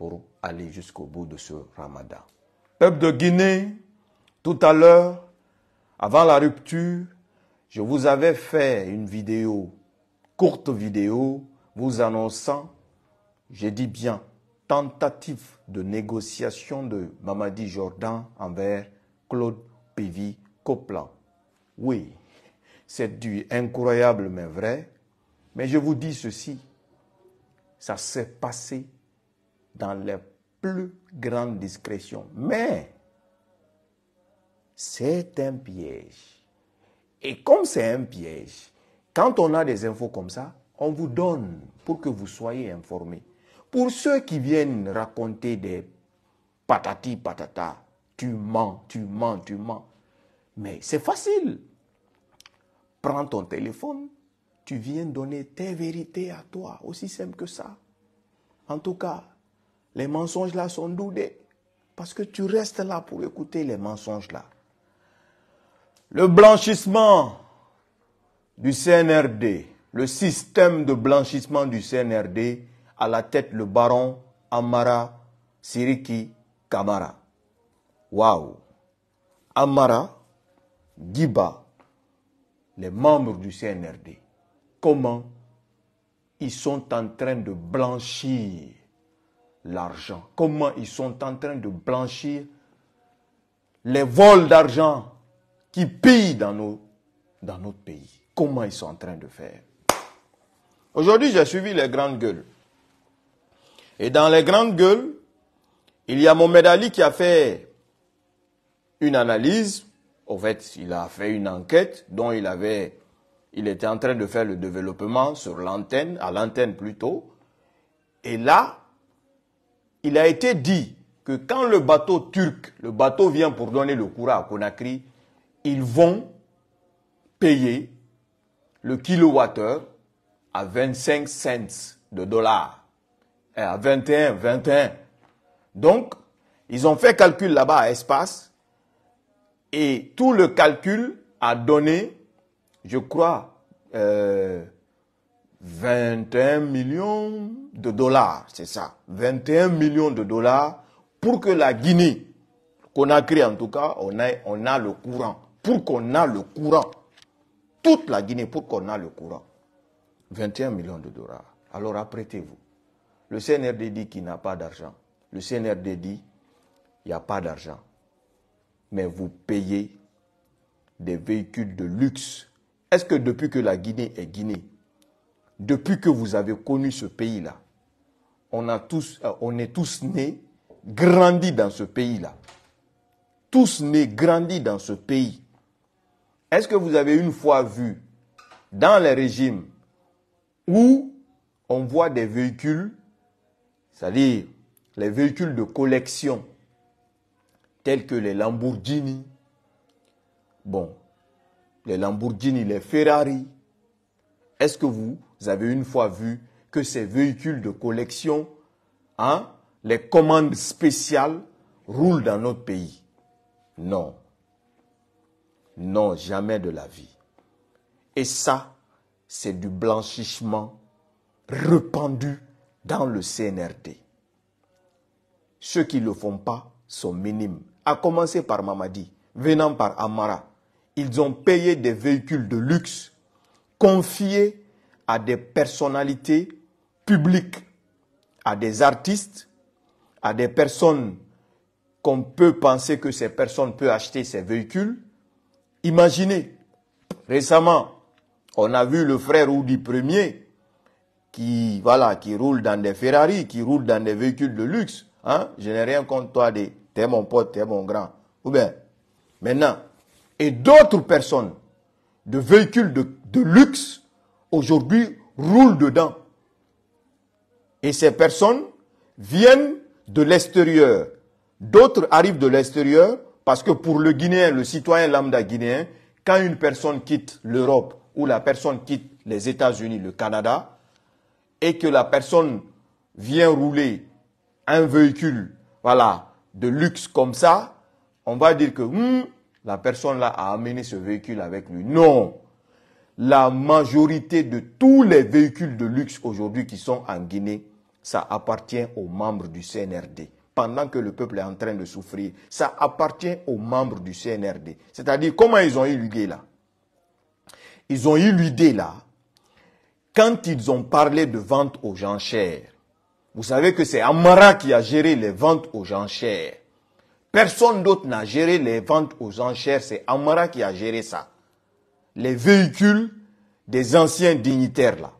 pour aller jusqu'au bout de ce ramadan. Peuple de Guinée, tout à l'heure, avant la rupture, je vous avais fait une vidéo, courte vidéo, vous annonçant, j'ai dit bien, tentative de négociation de Mamadi Jordan envers Claude Pivi Coplan. Oui, c'est du incroyable mais vrai, mais je vous dis ceci, ça s'est passé dans la plus grande discrétion. Mais c'est un piège. Et comme c'est un piège, quand on a des infos comme ça, on vous donne pour que vous soyez informés. Pour ceux qui viennent raconter des patati patata, tu mens, tu mens, tu mens. Mais c'est facile. Prends ton téléphone, tu viens donner tes vérités à toi, aussi simple que ça. En tout cas, les mensonges là sont doudés. Parce que tu restes là pour écouter les mensonges là. Le blanchissement du CNRD, le système de blanchissement du CNRD, à la tête le baron Amara Siriki Kamara. Waouh! Amara, Giba, les membres du CNRD, comment ils sont en train de blanchir l'argent. Comment ils sont en train de blanchir les vols d'argent qui pillent dans, nos, dans notre pays. Comment ils sont en train de faire. Aujourd'hui, j'ai suivi les grandes gueules. Et dans les grandes gueules, il y a Mohamed Ali qui a fait une analyse. Au fait, il a fait une enquête dont il avait, il était en train de faire le développement sur l'antenne, à l'antenne plutôt. Et là, il a été dit que quand le bateau turc, le bateau vient pour donner le courant à Conakry, ils vont payer le kilowattheure à 25 cents de dollars. à 21, 21. Donc, ils ont fait calcul là-bas à espace et tout le calcul a donné, je crois, euh, 21 millions de dollars, c'est ça, 21 millions de dollars pour que la Guinée, qu'on a créé en tout cas, on a, on a le courant, pour qu'on a le courant, toute la Guinée, pour qu'on a le courant, 21 millions de dollars. Alors apprêtez-vous. Le CNRD dit qu'il n'a pas d'argent. Le CNRD dit il n'y a pas d'argent. Mais vous payez des véhicules de luxe. Est-ce que depuis que la Guinée est Guinée, depuis que vous avez connu ce pays-là, on, euh, on est tous nés, grandis dans ce pays-là. Tous nés, grandis dans ce pays. Est-ce que vous avez une fois vu dans les régimes où on voit des véhicules, c'est-à-dire les véhicules de collection, tels que les Lamborghini, bon, les Lamborghini, les Ferrari, est-ce que vous vous avez une fois vu que ces véhicules de collection, hein, les commandes spéciales, roulent dans notre pays. Non. Non, jamais de la vie. Et ça, c'est du blanchissement répandu dans le CNRT. Ceux qui ne le font pas sont minimes. À commencer par Mamadi, venant par Amara. Ils ont payé des véhicules de luxe, confiés à des personnalités publiques, à des artistes, à des personnes qu'on peut penser que ces personnes peuvent acheter ces véhicules. Imaginez, récemment, on a vu le frère Oudi Premier qui, voilà, qui roule dans des Ferrari, qui roule dans des véhicules de luxe. Hein. Je n'ai rien contre toi, t'es mon pote, t'es mon grand. Ou bien, maintenant, et d'autres personnes de véhicules de luxe aujourd'hui roule dedans. Et ces personnes viennent de l'extérieur. D'autres arrivent de l'extérieur parce que pour le Guinéen, le citoyen lambda guinéen, quand une personne quitte l'Europe ou la personne quitte les États-Unis, le Canada, et que la personne vient rouler un véhicule, voilà, de luxe comme ça, on va dire que hmm, la personne là a amené ce véhicule avec lui. Non, la majorité de tous les véhicules de luxe aujourd'hui qui sont en Guinée, ça appartient aux membres du CNRD. Pendant que le peuple est en train de souffrir, ça appartient aux membres du CNRD. C'est-à-dire, comment ils ont eu l'idée là Ils ont eu l'idée là quand ils ont parlé de vente aux enchères. Vous savez que c'est Amara qui a géré les ventes aux enchères. Personne d'autre n'a géré les ventes aux enchères, c'est Amara qui a géré ça les véhicules des anciens dignitaires là,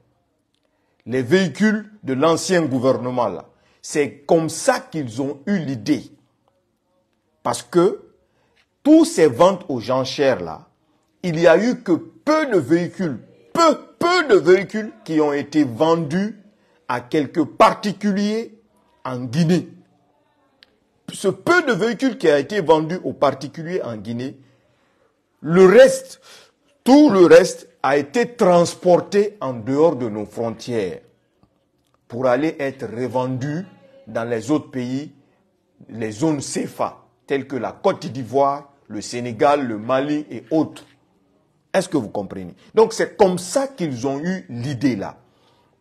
les véhicules de l'ancien gouvernement là. C'est comme ça qu'ils ont eu l'idée. Parce que tous ces ventes aux chers, là, il n'y a eu que peu de véhicules, peu, peu de véhicules qui ont été vendus à quelques particuliers en Guinée. Ce peu de véhicules qui a été vendu aux particuliers en Guinée, le reste, tout le reste a été transporté en dehors de nos frontières pour aller être revendu dans les autres pays, les zones CFA, telles que la Côte d'Ivoire, le Sénégal, le Mali et autres. Est-ce que vous comprenez Donc c'est comme ça qu'ils ont eu l'idée là.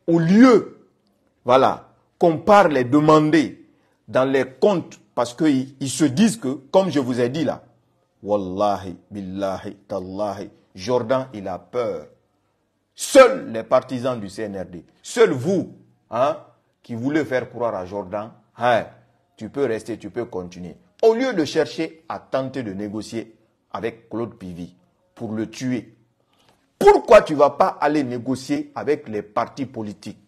Au lieu, voilà, qu'on parle les demander dans les comptes, parce qu'ils ils se disent que, comme je vous ai dit là, Wallahi, billahi, tallahi, Jordan, il a peur. Seuls les partisans du CNRD, seuls vous, hein, qui voulez faire croire à Jordan, hein, tu peux rester, tu peux continuer. Au lieu de chercher à tenter de négocier avec Claude Pivy pour le tuer, pourquoi tu ne vas pas aller négocier avec les partis politiques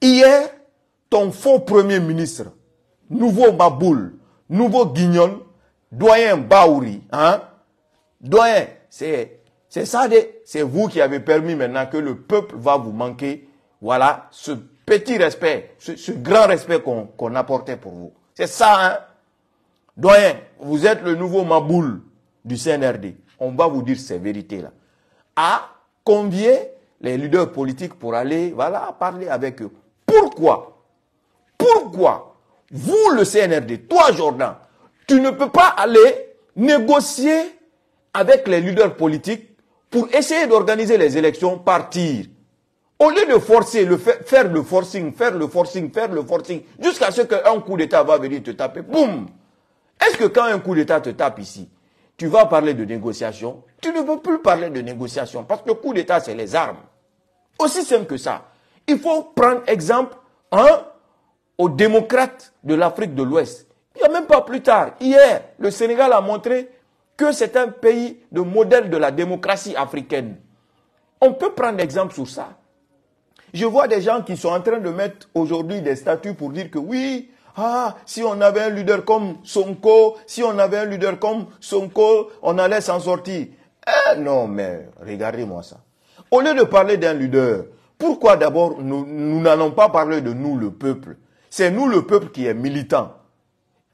Hier, ton faux premier ministre, nouveau Maboul, nouveau Guignol, doyen Baouri, hein, doyen c'est ça, c'est vous qui avez permis maintenant que le peuple va vous manquer. Voilà ce petit respect, ce, grand respect qu'on apportait pour vous. C'est ça, hein. Doyen, vous êtes le nouveau maboule du CNRD. On va vous dire ces vérités-là. À combien les leaders politiques pour aller, voilà, parler avec eux. Pourquoi Pourquoi vous, le CNRD, toi, Jordan, tu ne peux pas aller négocier avec les leaders politiques pour essayer d'organiser les élections partir. Au lieu de forcer, le faire le forcing, faire le forcing, faire le forcing, jusqu'à ce qu'un coup d'État va venir te taper, boum Est-ce que quand un coup d'État te tape ici, tu vas parler de négociation Tu ne veux plus parler de négociation, parce que le coup d'État, c'est les armes. Aussi simple que ça. Il faut prendre exemple hein, aux démocrates de l'Afrique de l'Ouest. Il n'y a même pas plus tard, hier, le Sénégal a montré que c'est un pays de modèle de la démocratie africaine. On peut prendre exemple sur ça. Je vois des gens qui sont en train de mettre aujourd'hui des statuts pour dire que oui, ah, si on avait un leader comme Sonko, si on avait un leader comme Sonko, on allait s'en sortir. Eh, non, mais regardez-moi ça. Au lieu de parler d'un leader, pourquoi d'abord nous n'allons pas parler de nous, le peuple C'est nous, le peuple, qui est militant.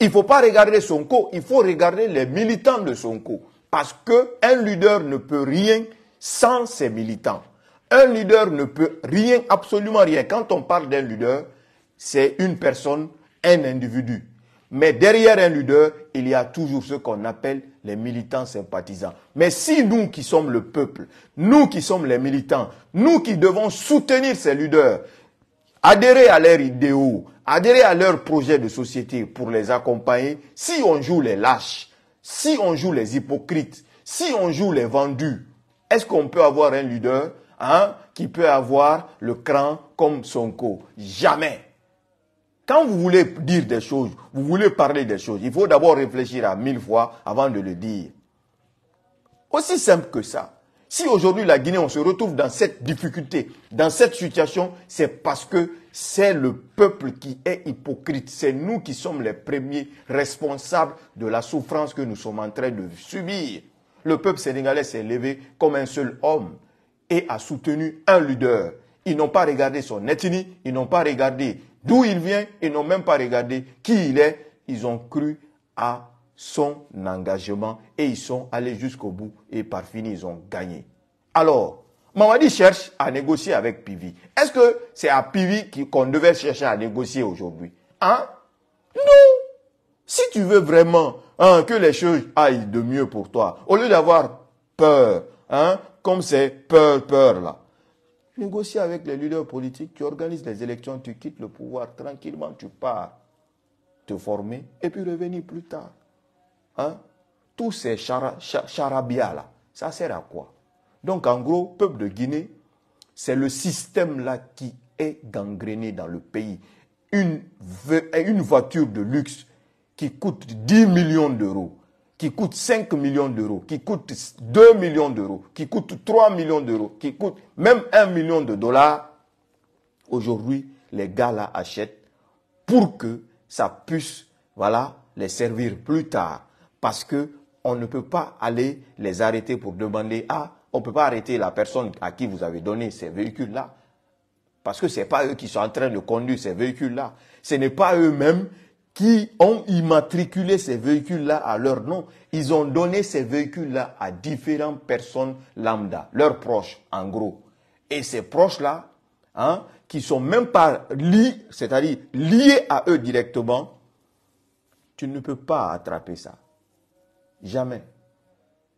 Il ne faut pas regarder Sonko, il faut regarder les militants de Sonko. Parce qu'un leader ne peut rien sans ses militants. Un leader ne peut rien, absolument rien. Quand on parle d'un leader, c'est une personne, un individu. Mais derrière un leader, il y a toujours ce qu'on appelle les militants sympathisants. Mais si nous qui sommes le peuple, nous qui sommes les militants, nous qui devons soutenir ces leaders, adhérer à leurs idéaux, adhérer à leur projet de société pour les accompagner, si on joue les lâches, si on joue les hypocrites, si on joue les vendus, est-ce qu'on peut avoir un leader hein, qui peut avoir le cran comme son co Jamais. Quand vous voulez dire des choses, vous voulez parler des choses, il faut d'abord réfléchir à mille fois avant de le dire. Aussi simple que ça. Si aujourd'hui la Guinée, on se retrouve dans cette difficulté, dans cette situation, c'est parce que c'est le peuple qui est hypocrite. C'est nous qui sommes les premiers responsables de la souffrance que nous sommes en train de subir. Le peuple sénégalais s'est levé comme un seul homme et a soutenu un leader. Ils n'ont pas regardé son ethnie, ils n'ont pas regardé d'où il vient, ils n'ont même pas regardé qui il est. Ils ont cru à son engagement et ils sont allés jusqu'au bout et par fini, ils ont gagné. Alors, Mamadi cherche à négocier avec Pivi. Est-ce que c'est à Pivi qu'on devait chercher à négocier aujourd'hui Hein Non Si tu veux vraiment hein, que les choses aillent de mieux pour toi, au lieu d'avoir peur, hein, comme c'est peur, peur là, négocies avec les leaders politiques, tu organises les élections, tu quittes le pouvoir tranquillement, tu pars te former et puis revenir plus tard. Hein? Tous ces chara, là, ça sert à quoi donc en gros, peuple de Guinée, c'est le système-là qui est gangréné dans le pays. Une, voiture de luxe qui coûte 10 millions d'euros, qui coûte 5 millions d'euros, qui coûte 2 millions d'euros, qui coûte 3 millions d'euros, qui coûte même 1 million de dollars, aujourd'hui, les gars là achètent pour que ça puisse, voilà, les servir plus tard. Parce que on ne peut pas aller les arrêter pour demander, à... On ne peut pas arrêter la personne à qui vous avez donné ces véhicules-là. Parce que ce n'est pas eux qui sont en train de conduire ces véhicules-là. Ce n'est pas eux-mêmes qui ont immatriculé ces véhicules-là à leur nom. Ils ont donné ces véhicules-là à différentes personnes lambda, leurs proches, en gros. Et ces proches-là, hein, qui sont même pas liés, c'est-à-dire liés à eux directement, tu ne peux pas attraper ça. Jamais.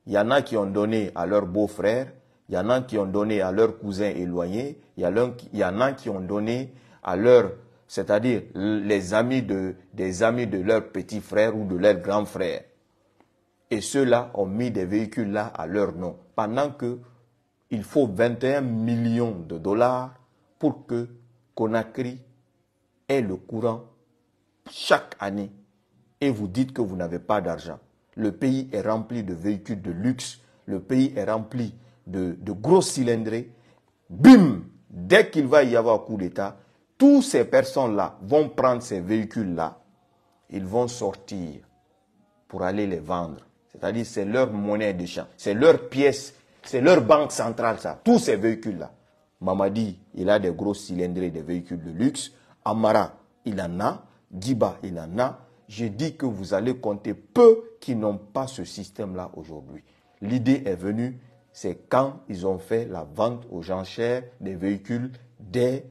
Il y en a qui ont donné à leurs beaux-frères, il y en a qui ont donné à leurs cousins éloignés, il y en a qui ont donné à leurs, c'est-à-dire les amis de, des amis de leurs petits frères ou de leurs grands frères. Et ceux-là ont mis des véhicules-là à leur nom. Pendant que il faut 21 millions de dollars pour que Conakry ait le courant chaque année. Et vous dites que vous n'avez pas d'argent. Le pays est rempli de véhicules de luxe. Le pays est rempli de, gros cylindrés. Bim Dès qu'il va y avoir coup d'État, toutes ces personnes-là vont prendre ces véhicules-là. Ils vont sortir pour aller les vendre. C'est-à-dire, c'est leur monnaie de champ, c'est leur pièce, c'est leur banque centrale, ça. Tous ces véhicules-là. Mamadi, il a des gros cylindrés, des véhicules de luxe. Amara, il en a. Diba, il en a j'ai dit que vous allez compter peu qui n'ont pas ce système-là aujourd'hui. L'idée est venue, c'est quand ils ont fait la vente aux gens enchères des véhicules des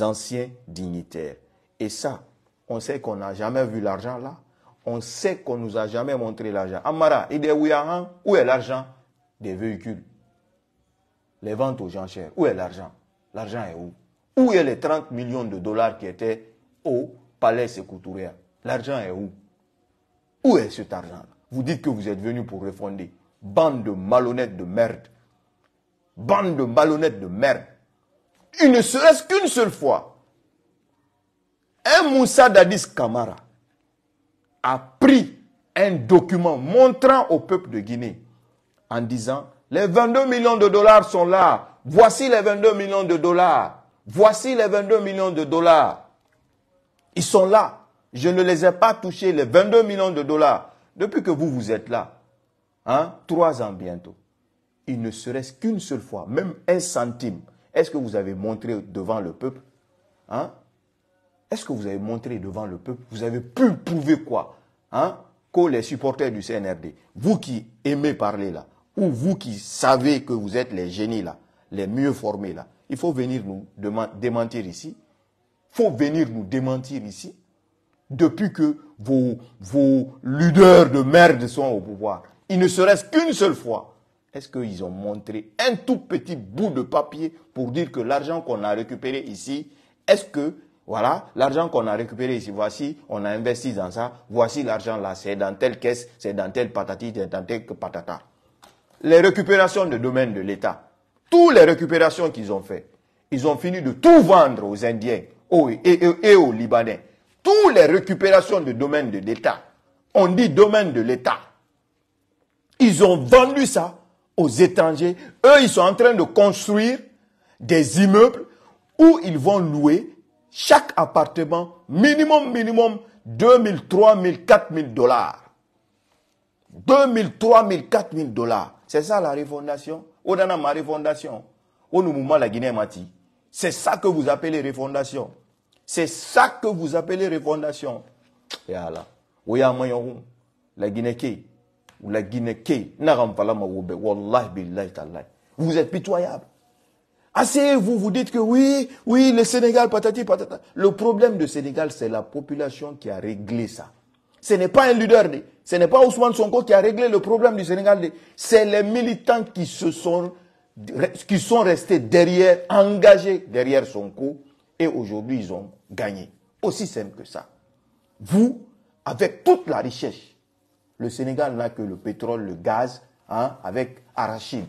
anciens dignitaires. Et ça, on sait qu'on n'a jamais vu l'argent là. On sait qu'on nous a jamais montré l'argent. Amara, il est où Où est l'argent des véhicules Les ventes aux gens enchères, où est l'argent L'argent est où Où est les 30 millions de dollars qui étaient au palais Secouturéa L'argent est où Où est cet argent Vous dites que vous êtes venu pour refonder. Bande de malhonnêtes de merde. Bande de malhonnêtes de merde. Il ne serait-ce qu'une seule fois, un Moussa Dadis Kamara a pris un document montrant au peuple de Guinée en disant les 22 millions de dollars sont là. Voici les 22 millions de dollars. Voici les 22 millions de dollars. Ils sont là. Je ne les ai pas touchés, les 22 millions de dollars, depuis que vous, vous êtes là. Hein, trois ans bientôt. Il ne serait-ce qu'une seule fois, même un centime. Est-ce que vous avez montré devant le peuple hein? Est-ce que vous avez montré devant le peuple Vous avez pu prouver quoi hein? Que les supporters du CNRD, vous qui aimez parler là, ou vous qui savez que vous êtes les génies là, les mieux formés là, il faut venir nous démentir ici. Il faut venir nous démentir ici depuis que vos, vos de merde sont au pouvoir. Il ne serait-ce qu'une seule fois. Est-ce qu'ils ont montré un tout petit bout de papier pour dire que l'argent qu'on a récupéré ici, est-ce que, voilà, l'argent qu'on a récupéré ici, voici, on a investi dans ça, voici l'argent là, c'est dans telle caisse, c'est dans telle patati, c'est dans telle patata. Les récupérations de domaine de l'État, toutes les récupérations qu'ils ont faites, ils ont fini de tout vendre aux Indiens et aux Libanais toutes les récupérations de domaines de l'État, on dit domaine de l'État, ils ont vendu ça aux étrangers. Eux, ils sont en train de construire des immeubles où ils vont louer chaque appartement minimum, minimum 2000, 3000, 4000 dollars. 2000, 3000, 4000 dollars. C'est ça la refondation. Odana ma refondation. Au mouvement la Guinée-Mati. C'est ça que vous appelez refondation. C'est ça que vous appelez refondation. Et la Guinée ou la Guinée Vous êtes pitoyable. Asseyez-vous, vous dites que oui, oui, le Sénégal, patati, patata. Le problème du Sénégal, c'est la population qui a réglé ça. Ce n'est pas un leader, ce n'est pas Ousmane Sonko qui a réglé le problème du Sénégal. C'est les militants qui se sont, qui sont restés derrière, engagés derrière Sonko, et aujourd'hui, ils ont gagné. Aussi simple que ça. Vous, avec toute la richesse, le Sénégal n'a que le pétrole, le gaz, hein, avec arachide.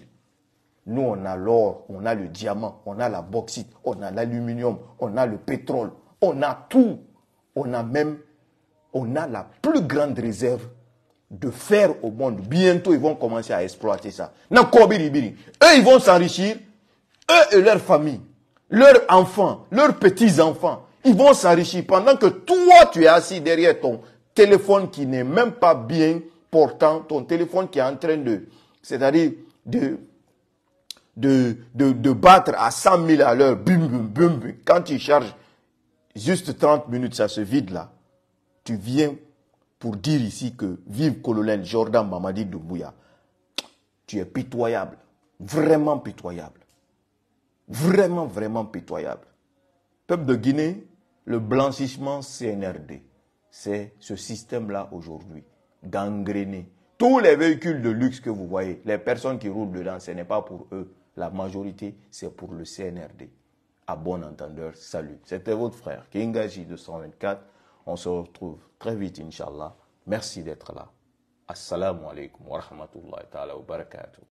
Nous, on a l'or, on a le diamant, on a la bauxite, on a l'aluminium, on a le pétrole, on a tout. On a même, on a la plus grande réserve de fer au monde. Bientôt, ils vont commencer à exploiter ça. Eux, ils vont s'enrichir, eux et leurs familles leurs enfants, leurs petits-enfants. Ils vont s'enrichir pendant que toi, tu es assis derrière ton téléphone qui n'est même pas bien portant, ton téléphone qui est en train de, c'est-à-dire de, de, battre à 100 000 à l'heure, bum, bum, bum, bum. Quand tu charges juste 30 minutes, ça se vide là. Tu viens pour dire ici que vive colonel Jordan Mamadi Doumbouya. Tu es pitoyable, vraiment pitoyable. Vraiment, vraiment pitoyable. Peuple de Guinée, le blanchissement CNRD, c'est ce système-là aujourd'hui, gangréné. Tous les véhicules de luxe que vous voyez, les personnes qui roulent dedans, ce n'est pas pour eux. La majorité, c'est pour le CNRD. À bon entendeur, salut. C'était votre frère, Kingaji 224. On se retrouve très vite, inshallah. Merci d'être là. Assalamu alaikum wa rahmatullahi ta'ala wa barakatuh.